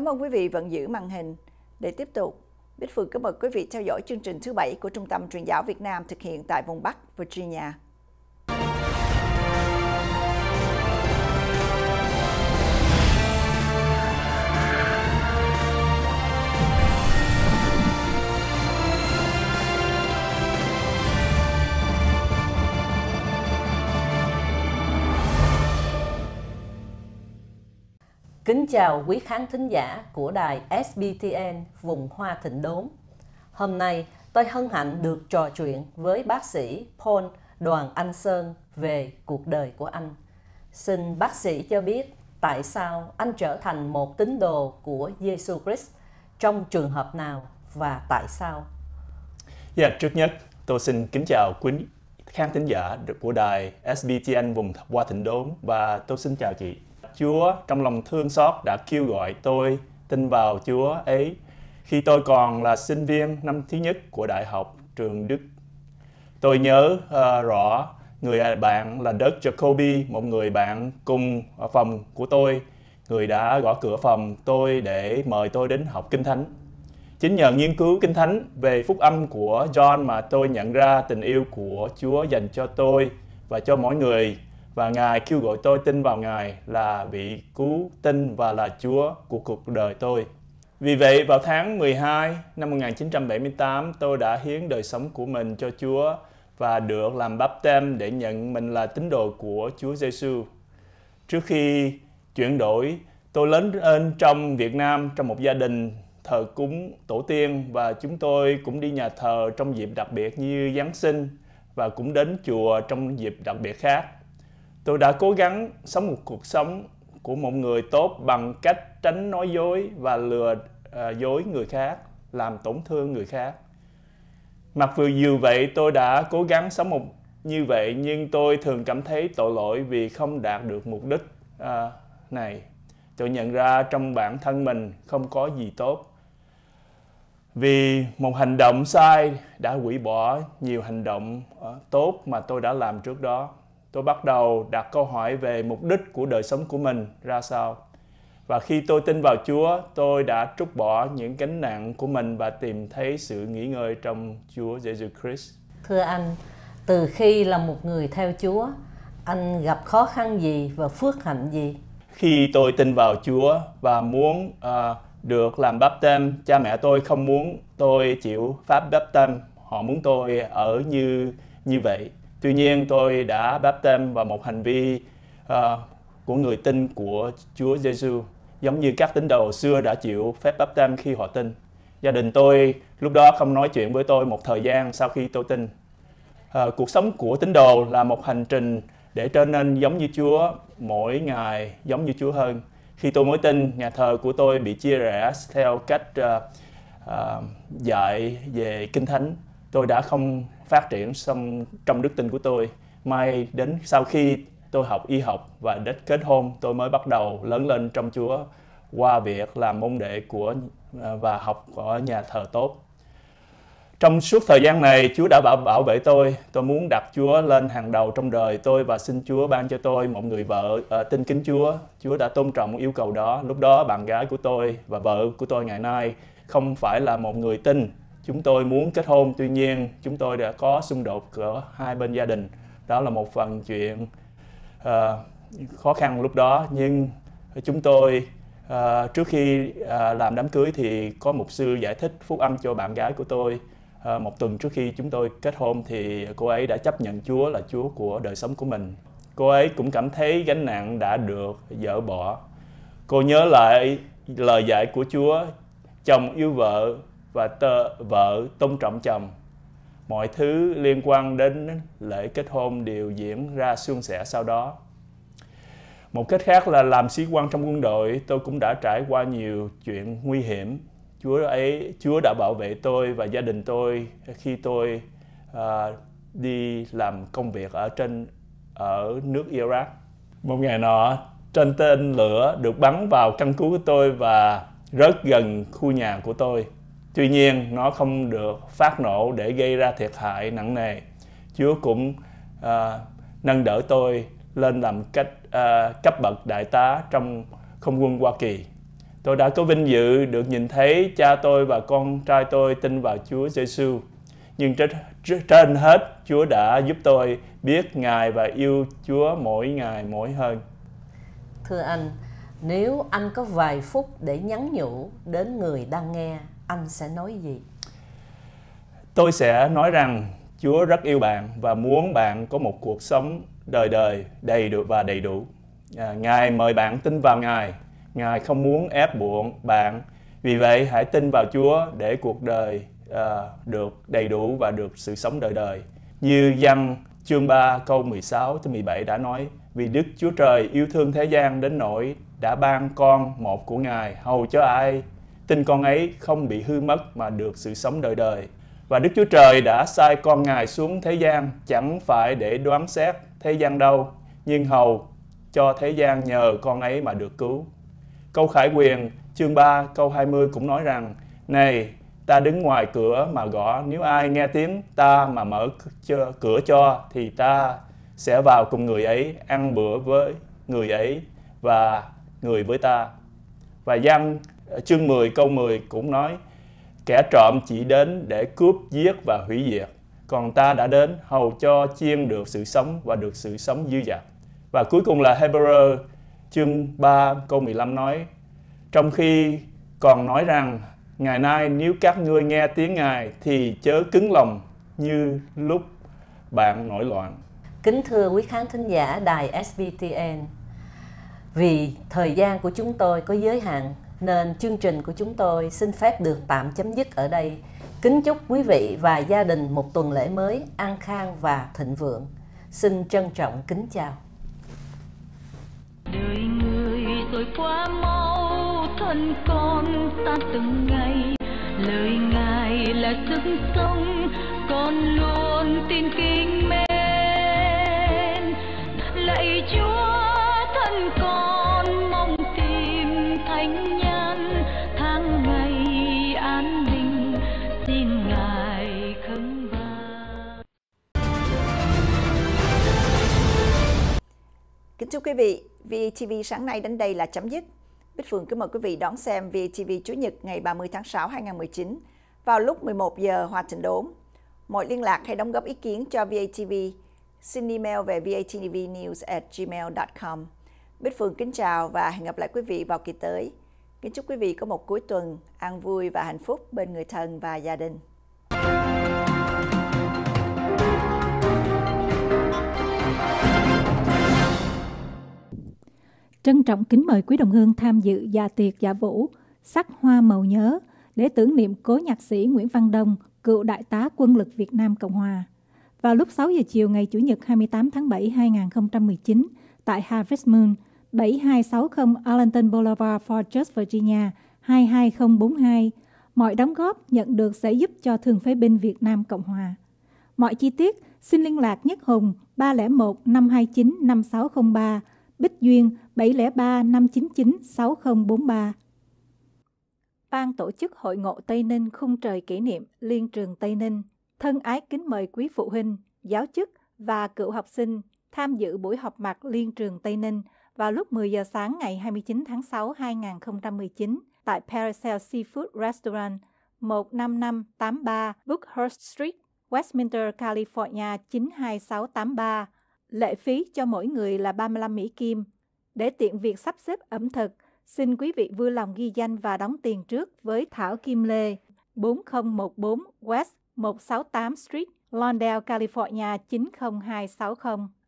Cảm ơn quý vị vẫn giữ màn hình. Để tiếp tục, Bích Phương cảm ơn quý vị theo dõi chương trình thứ bảy của Trung tâm Truyền giáo Việt Nam thực hiện tại vùng Bắc Virginia. Kính chào quý khán thính giả của đài SBTN vùng Hoa Thịnh Đốn. Hôm nay, tôi hân hạnh được trò chuyện với bác sĩ Paul Đoàn Anh Sơn về cuộc đời của anh. Xin bác sĩ cho biết tại sao anh trở thành một tín đồ của Giêsu Christ trong trường hợp nào và tại sao? Dạ, yeah, trước nhất tôi xin kính chào quý khán thính giả của đài SBTN vùng Hoa Thịnh Đốn và tôi xin chào chị Chúa trong lòng thương xót đã kêu gọi tôi tin vào Chúa ấy khi tôi còn là sinh viên năm thứ nhất của đại học trường Đức. Tôi nhớ uh, rõ người bạn là Đức Jacoby, một người bạn cùng ở phòng của tôi, người đã gõ cửa phòng tôi để mời tôi đến học Kinh Thánh. Chính nhờ nghiên cứu Kinh Thánh về phúc âm của John mà tôi nhận ra tình yêu của Chúa dành cho tôi và cho mỗi người và Ngài kêu gọi tôi tin vào Ngài là vị cứu tinh và là Chúa của cuộc đời tôi. Vì vậy, vào tháng 12 năm 1978, tôi đã hiến đời sống của mình cho Chúa và được làm báp tem để nhận mình là tín đồ của Chúa Giêsu. Trước khi chuyển đổi, tôi lớn lên trong Việt Nam trong một gia đình thờ cúng tổ tiên và chúng tôi cũng đi nhà thờ trong dịp đặc biệt như Giáng sinh và cũng đến chùa trong dịp đặc biệt khác. Tôi đã cố gắng sống một cuộc sống của một người tốt bằng cách tránh nói dối và lừa uh, dối người khác, làm tổn thương người khác. Mặc dù dù vậy tôi đã cố gắng sống một như vậy nhưng tôi thường cảm thấy tội lỗi vì không đạt được mục đích uh, này. Tôi nhận ra trong bản thân mình không có gì tốt. Vì một hành động sai đã hủy bỏ nhiều hành động à, tốt mà tôi đã làm trước đó tôi bắt đầu đặt câu hỏi về mục đích của đời sống của mình ra sao và khi tôi tin vào chúa tôi đã trút bỏ những gánh nặng của mình và tìm thấy sự nghỉ ngơi trong chúa giêsu christ thưa anh từ khi là một người theo chúa anh gặp khó khăn gì và phước hạnh gì khi tôi tin vào chúa và muốn uh, được làm báp tem cha mẹ tôi không muốn tôi chịu pháp báp tem họ muốn tôi ở như như vậy Tuy nhiên tôi đã báp tem vào một hành vi uh, của người tin của Chúa Giêsu giống như các tín đồ xưa đã chịu phép báp tem khi họ tin. Gia đình tôi lúc đó không nói chuyện với tôi một thời gian sau khi tôi tin. À, cuộc sống của tín đồ là một hành trình để trở nên giống như Chúa mỗi ngày giống như Chúa hơn. Khi tôi mới tin, nhà thờ của tôi bị chia rẽ theo cách uh, uh, dạy về kinh thánh tôi đã không phát triển xong trong đức tin của tôi mai đến sau khi tôi học y học và đến kết hôn tôi mới bắt đầu lớn lên trong Chúa qua việc làm môn đệ của à, và học ở nhà thờ tốt. Trong suốt thời gian này, Chúa đã bảo, bảo vệ tôi. Tôi muốn đặt Chúa lên hàng đầu trong đời tôi và xin Chúa ban cho tôi một người vợ à, tin kính Chúa. Chúa đã tôn trọng yêu cầu đó. Lúc đó bạn gái của tôi và vợ của tôi ngày nay không phải là một người tin chúng tôi muốn kết hôn tuy nhiên chúng tôi đã có xung đột của hai bên gia đình đó là một phần chuyện uh, khó khăn lúc đó nhưng chúng tôi uh, trước khi uh, làm đám cưới thì có một sư giải thích phúc âm cho bạn gái của tôi uh, một tuần trước khi chúng tôi kết hôn thì cô ấy đã chấp nhận Chúa là Chúa của đời sống của mình cô ấy cũng cảm thấy gánh nặng đã được dỡ bỏ cô nhớ lại lời dạy của Chúa chồng yêu vợ và tờ, vợ tôn trọng chồng mọi thứ liên quan đến lễ kết hôn đều diễn ra suôn sẻ sau đó một cách khác là làm sĩ quan trong quân đội tôi cũng đã trải qua nhiều chuyện nguy hiểm chúa ấy chúa đã bảo vệ tôi và gia đình tôi khi tôi uh, đi làm công việc ở trên ở nước iraq một ngày nọ trên tên lửa được bắn vào căn cứ của tôi và rớt gần khu nhà của tôi Tuy nhiên, nó không được phát nổ để gây ra thiệt hại nặng nề. Chúa cũng à, nâng đỡ tôi lên làm cách à, cấp bậc đại tá trong không quân Hoa Kỳ. Tôi đã có vinh dự được nhìn thấy cha tôi và con trai tôi tin vào Chúa Giêsu. Nhưng trên, trên hết, Chúa đã giúp tôi biết Ngài và yêu Chúa mỗi ngày mỗi hơn. Thưa anh, nếu anh có vài phút để nhắn nhủ đến người đang nghe anh sẽ nói gì? Tôi sẽ nói rằng Chúa rất yêu bạn và muốn bạn có một cuộc sống đời đời đầy đủ và đầy đủ. À, Ngài mời bạn tin vào Ngài. Ngài không muốn ép buộc bạn. Vì vậy hãy tin vào Chúa để cuộc đời à, được đầy đủ và được sự sống đời đời. Như văn chương 3 câu 16 tới 17 đã nói vì Đức Chúa Trời yêu thương thế gian đến nỗi đã ban con một của Ngài hầu cho ai tin con ấy không bị hư mất mà được sự sống đời đời. Và Đức Chúa Trời đã sai con Ngài xuống thế gian chẳng phải để đoán xét thế gian đâu, nhưng hầu cho thế gian nhờ con ấy mà được cứu. Câu Khải Quyền chương 3 câu 20 cũng nói rằng, Này, ta đứng ngoài cửa mà gõ, nếu ai nghe tiếng ta mà mở cửa cho thì ta sẽ vào cùng người ấy, ăn bữa với người ấy và người với ta. Và Giăng Ờ, chương 10 câu 10 cũng nói kẻ trộm chỉ đến để cướp giết và hủy diệt còn ta đã đến hầu cho chiên được sự sống và được sự sống dư dật. Và cuối cùng là Hebrew chương 3 câu 15 nói trong khi còn nói rằng ngày nay nếu các ngươi nghe tiếng Ngài thì chớ cứng lòng như lúc bạn nổi loạn. Kính thưa quý khán thính giả đài SBTN, vì thời gian của chúng tôi có giới hạn nên chương trình của chúng tôi xin phép được tạm chấm dứt ở đây. Kính chúc quý vị và gia đình một tuần lễ mới an khang và thịnh vượng. Xin trân trọng kính chào. Đời người rồi quá mau, thân con ta từng ngày. Lời Ngài là sức sống, con luôn tin kính mến. Thưa quý vị, VTV sáng nay đến đây là chấm dứt. Bích phượng kính mời quý vị đón xem VTV Chủ nhật ngày 30 tháng 6 2019 vào lúc 11 giờ hòa trình đốn. Mọi liên lạc hay đóng góp ý kiến cho vtv xin email về gmail com Bích phượng kính chào và hẹn gặp lại quý vị vào kỳ tới. Kính chúc quý vị có một cuối tuần an vui và hạnh phúc bên người thân và gia đình. Trân trọng kính mời quý đồng hương tham dự dạ tiệc dạ vũ, sắc hoa màu nhớ để tưởng niệm cố nhạc sĩ Nguyễn Văn Đông, cựu đại tá quân lực Việt Nam Cộng Hòa. Vào lúc 6 giờ chiều ngày Chủ nhật 28 tháng 7 2019 tại Harvest Moon, 7260 Arlington Boulevard, Fort Worth, Virginia 22042. Mọi đóng góp nhận được sẽ giúp cho Thường phế binh Việt Nam Cộng Hòa. Mọi chi tiết xin liên lạc Nhất Hùng 301 529 5603 Bích Duyên 703 599 6043. Ban tổ chức Hội ngộ Tây Ninh khung trời kỷ niệm Liên trường Tây Ninh thân ái kính mời quý phụ huynh, giáo chức và cựu học sinh tham dự buổi họp mặt Liên trường Tây Ninh vào lúc 10 giờ sáng ngày 29 tháng 6 2019 tại Paracel Seafood Restaurant 15583 Bookhurst Street, Westminster, California 92683 Lệ phí cho mỗi người là 35 Mỹ Kim. Để tiện việc sắp xếp ẩm thực, xin quý vị vui lòng ghi danh và đóng tiền trước với Thảo Kim Lê, 4014 West 168 Street, Londale, California 90260.